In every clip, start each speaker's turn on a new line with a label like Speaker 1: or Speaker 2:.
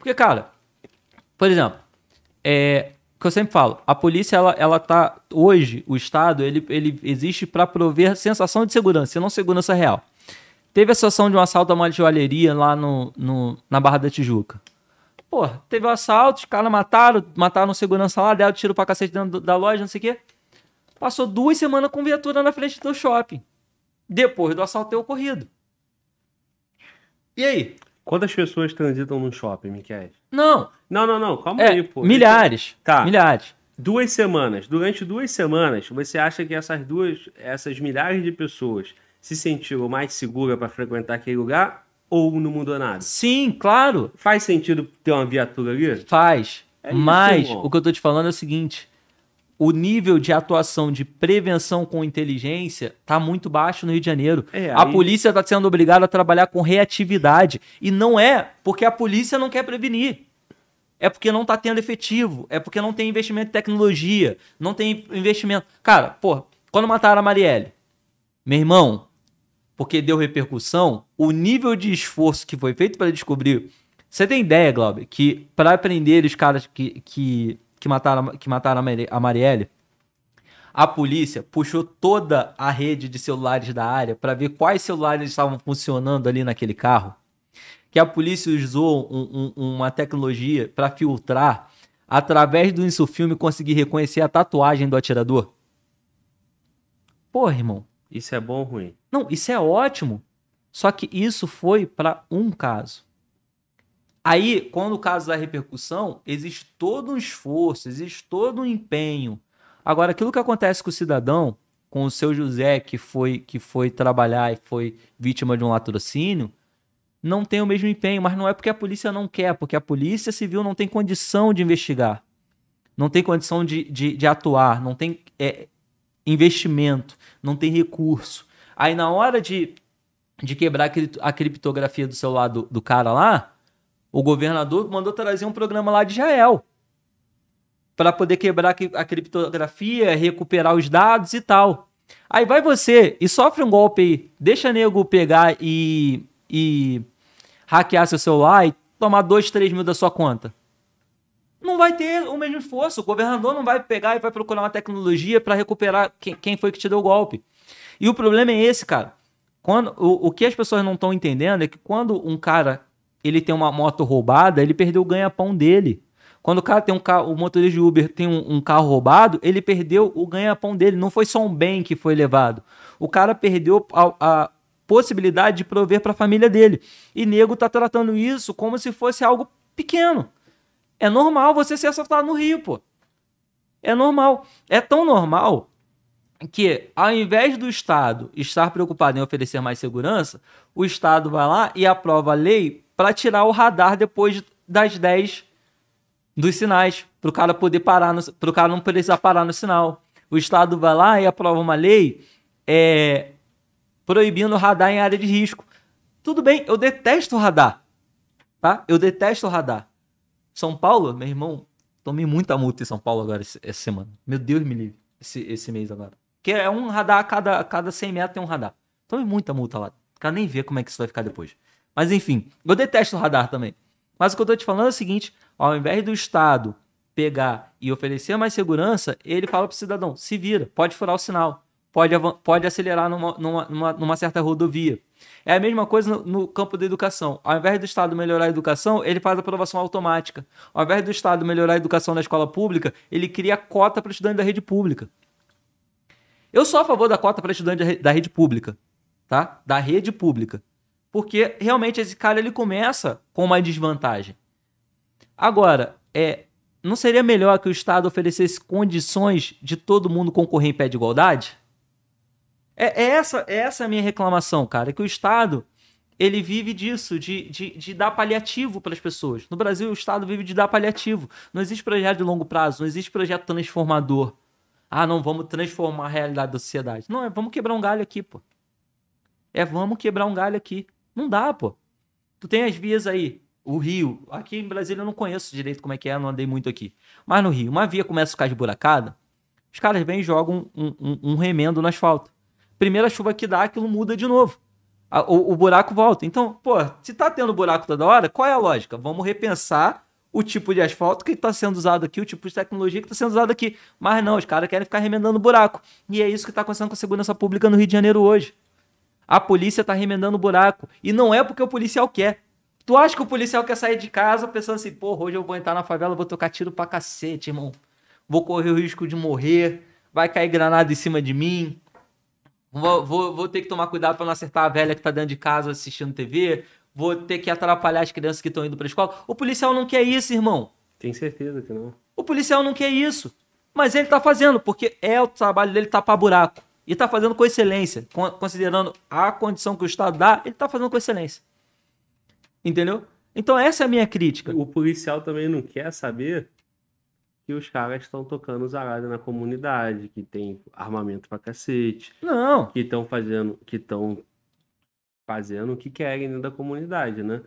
Speaker 1: Porque, cara, por exemplo, é, que eu sempre falo, a polícia ela, ela tá hoje, o Estado, ele, ele existe para prover sensação de segurança, não segurança real. Teve a situação de um assalto a uma joalheria lá no, no, na Barra da Tijuca. Pô, teve o um assalto, os caras mataram, mataram segurança lá, deram tiro pra cacete dentro da loja, não sei o quê. Passou duas semanas com viatura na frente do shopping. Depois do assalto ter ocorrido.
Speaker 2: E aí? Quantas pessoas transitam num shopping, Miquel? Não. Não, não, não. Calma é, aí, pô. Milhares. Tá. Milhares. Duas semanas. Durante duas semanas, você acha que essas duas, essas milhares de pessoas se sentiram mais segura para frequentar aquele lugar ou não mudou nada? Sim, claro. Faz sentido ter uma viatura ali? Faz. É Mas o que eu tô te falando é o seguinte:
Speaker 1: o nível de atuação de prevenção com inteligência tá muito baixo no Rio de Janeiro. É, a polícia está sendo obrigada a trabalhar com reatividade. E não é porque a polícia não quer prevenir. É porque não está tendo efetivo. É porque não tem investimento em tecnologia. Não tem investimento. Cara, porra, quando mataram a Marielle, meu irmão, porque deu repercussão, o nível de esforço que foi feito para descobrir. Você tem ideia, Glauber, que para prender os caras que, que que mataram, que mataram a Marielle, a polícia puxou toda a rede de celulares da área para ver quais celulares estavam funcionando ali naquele carro. Que a polícia usou um, um, uma tecnologia para filtrar, através do insufilme, conseguir reconhecer a tatuagem do atirador. Porra, irmão. Isso é bom ou ruim? Não, isso é ótimo. Só que isso foi para um caso. Aí, quando o caso da repercussão, existe todo um esforço, existe todo um empenho. Agora, aquilo que acontece com o cidadão, com o seu José que foi que foi trabalhar e foi vítima de um latrocínio, não tem o mesmo empenho, mas não é porque a polícia não quer, porque a polícia civil não tem condição de investigar, não tem condição de, de, de atuar, não tem é, investimento, não tem recurso. Aí na hora de, de quebrar a criptografia do celular do, do cara lá, o governador mandou trazer um programa lá de Israel para poder quebrar a criptografia, recuperar os dados e tal. Aí vai você e sofre um golpe aí, deixa nego pegar e, e hackear seu celular e tomar 2, 3 mil da sua conta. Não vai ter o mesmo esforço. O governador não vai pegar e vai procurar uma tecnologia para recuperar quem, quem foi que te deu o golpe. E o problema é esse, cara. Quando, o, o que as pessoas não estão entendendo é que quando um cara ele tem uma moto roubada, ele perdeu o ganha-pão dele. Quando o cara tem um carro, o motorista de Uber tem um, um carro roubado, ele perdeu o ganha-pão dele. Não foi só um bem que foi levado. O cara perdeu a, a possibilidade de prover para a família dele. E nego tá tratando isso como se fosse algo pequeno. É normal você ser assaltado no Rio, pô. É normal. É tão normal que, ao invés do Estado estar preocupado em oferecer mais segurança, o Estado vai lá e aprova a lei para tirar o radar depois das 10 dos sinais, para o cara poder parar, para o cara não precisar parar no sinal. O Estado vai lá e aprova uma lei é, proibindo radar em área de risco. Tudo bem, eu detesto radar, tá? Eu detesto radar. São Paulo, meu irmão, tomei muita multa em São Paulo agora essa semana. Meu Deus me livre, esse, esse mês agora. Que é um radar, a cada, a cada 100 metros tem um radar. Tomei muita multa lá. O cara nem vê como é que isso vai ficar depois. Mas enfim, eu detesto o radar também. Mas o que eu tô te falando é o seguinte: ao invés do Estado pegar e oferecer mais segurança, ele fala pro cidadão: se vira, pode furar o sinal, pode, pode acelerar numa, numa, numa, numa certa rodovia. É a mesma coisa no, no, campo da educação. Ao invés do Estado melhorar a educação, ele faz aprovação automática. Ao invés do Estado melhorar a educação na escola pública, ele cria cota para estudante da rede pública. Eu sou a favor da cota para estudante da rede pública, tá? Da rede pública. Porque realmente esse cara ele começa com uma desvantagem. Agora, é, não seria melhor que o Estado oferecesse condições de todo mundo concorrer em pé de igualdade? É, é essa, é essa a minha reclamação, cara, que o Estado ele vive disso, de, de, de dar paliativo para as pessoas. No Brasil, o Estado vive de dar paliativo. Não existe projeto de longo prazo, não existe projeto transformador. Ah, não, vamos transformar a realidade da sociedade. Não, é vamos quebrar um galho aqui, pô. É vamos quebrar um galho aqui. Não dá, pô. Tu tem as vias aí, o rio. Aqui em Brasília eu não conheço direito como é que é, não andei muito aqui. Mas no rio, uma via começa a ficar esburacada, os caras vêm e jogam um, um, um remendo no asfalto. Primeira chuva que dá, aquilo muda de novo. A, o, o, buraco volta. Então, pô, se tá tendo buraco toda hora, qual é a lógica? Vamos repensar o tipo de asfalto que está sendo usado aqui, o tipo de tecnologia que está sendo usado aqui. Mas não, os caras querem ficar remendando buraco. E é isso que está acontecendo com a segurança pública no Rio de Janeiro hoje. A polícia tá remendando o buraco. E não é porque o policial quer. Tu acha que o policial quer sair de casa pensando assim, porra, hoje eu vou entrar na favela, vou tocar tiro pra cacete, irmão. Vou correr o risco de morrer, vai cair granada em cima de mim. Vou, vou, vou ter que tomar cuidado para não acertar a velha que tá dentro de casa assistindo TV. Vou ter que atrapalhar as crianças que estão indo pra escola. O policial não quer isso, irmão.
Speaker 2: Tem certeza que não.
Speaker 1: O policial não quer isso. Mas ele tá fazendo, porque é o trabalho dele tapar tá buraco. E está fazendo com excelência. Considerando a condição
Speaker 2: que o Estado dá, ele está fazendo com excelência. Entendeu? Então essa é a minha crítica. O policial também não quer saber que os caras estão tocando zarada na comunidade, que tem armamento pra cacete. Não. Que estão fazendo, que estão fazendo o que querem dentro da comunidade, né?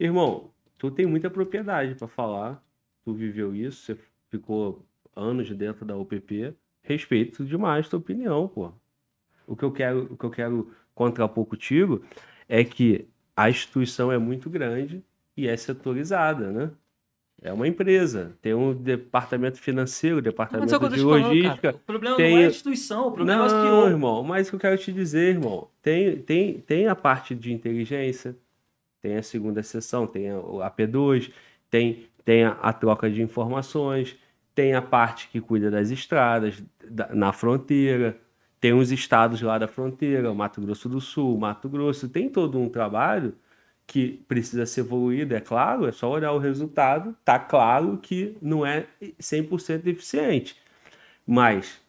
Speaker 2: Irmão, tu tem muita propriedade para falar, tu viveu isso, você ficou anos dentro da opp Respeito demais tua opinião, pô. O que eu quero, o que eu quero contrapor contigo é que a instituição é muito grande e é setorizada, né? É uma empresa, tem um departamento financeiro, departamento não, de logística. Falando, o problema tem... não é a instituição, o problema não, é o que eu... irmão, mas o que eu quero te dizer, irmão, tem, tem, tem a parte de inteligência, tem a segunda sessão, tem a, P2, tem, tem a, a troca de informações, tem a parte que cuida das estradas, na fronteira. Tem uns estados lá da fronteira, o Mato Grosso do Sul, Mato Grosso. Tem todo um trabalho que precisa ser evoluído, é claro, é só olhar o resultado, tá claro que não é 100% eficiente. Mas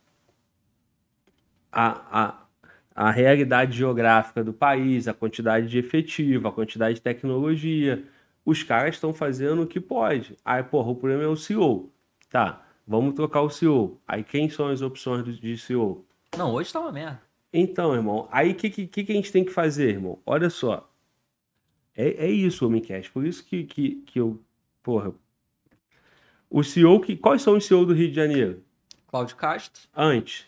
Speaker 2: a, a, a realidade geográfica do país, a quantidade de efetivo, a quantidade de tecnologia, os caras estão fazendo o que pode. Aí, porra, o problema é o CEO. Tá, Vamos trocar o CEO. Aí quem são as opções de CEO? Não, hoje tá uma merda. Então, irmão, aí o que, que, que, a gente tem que fazer, irmão? Olha só. É, é isso, Homemcast. Por isso que, que, que eu. Porra. O CEO que. Quais são os CEO do Rio de Janeiro? Cláudio Castro. Antes.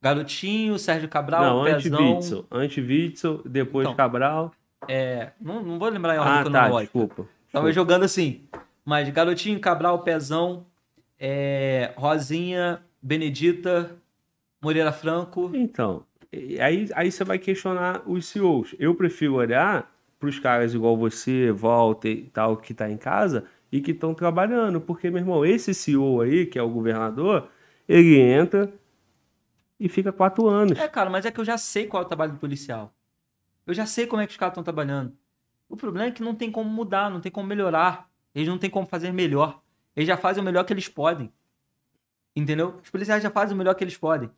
Speaker 2: Garotinho,
Speaker 1: Sérgio Cabral, Não, antes-Witzel.
Speaker 2: Antes-Witzel, depois então, Cabral.
Speaker 1: É, não, não vou lembrar em ordem ah, Tá, desculpa. Tava jogando assim. Mas Garotinho, Cabral, Pezão, é, Rosinha,
Speaker 2: Benedita, Moreira Franco. Então, aí, aí você vai questionar os CEOs. Eu prefiro olhar para os caras igual você, Walter e tal, que está em casa e que estão trabalhando. Porque, meu irmão, esse CEO aí, que é o governador, ele entra e fica quatro anos. É,
Speaker 1: cara, mas é que eu já sei qual é o trabalho do policial. Eu já sei como é que os caras estão trabalhando. O problema é que não tem como mudar, não tem como melhorar. Eles não tem como fazer melhor. Eles já fazem o melhor que eles podem. Entendeu? Os policiais já fazem o melhor que eles podem.